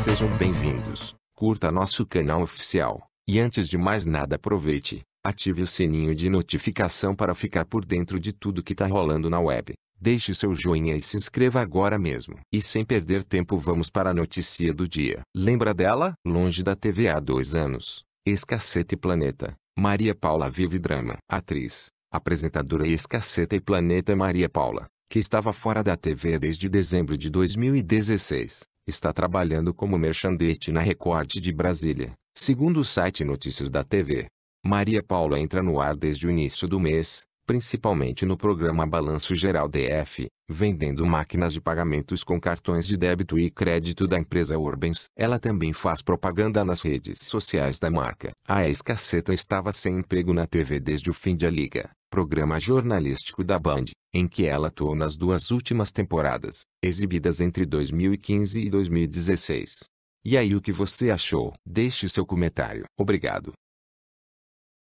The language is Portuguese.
Sejam bem-vindos. Curta nosso canal oficial. E antes de mais nada aproveite, ative o sininho de notificação para ficar por dentro de tudo que tá rolando na web. Deixe seu joinha e se inscreva agora mesmo. E sem perder tempo vamos para a notícia do dia. Lembra dela? Longe da TV há dois anos. Escaceta e Planeta. Maria Paula vive drama. Atriz, apresentadora e Escaceta e Planeta Maria Paula, que estava fora da TV desde dezembro de 2016, está trabalhando como merchandete na Record de Brasília, segundo o site Notícias da TV. Maria Paula entra no ar desde o início do mês, principalmente no programa Balanço Geral DF, vendendo máquinas de pagamentos com cartões de débito e crédito da empresa Urbens. Ela também faz propaganda nas redes sociais da marca. A ex-caceta estava sem emprego na TV desde o fim de A Liga, programa jornalístico da Band, em que ela atuou nas duas últimas temporadas, exibidas entre 2015 e 2016. E aí o que você achou? Deixe seu comentário. Obrigado.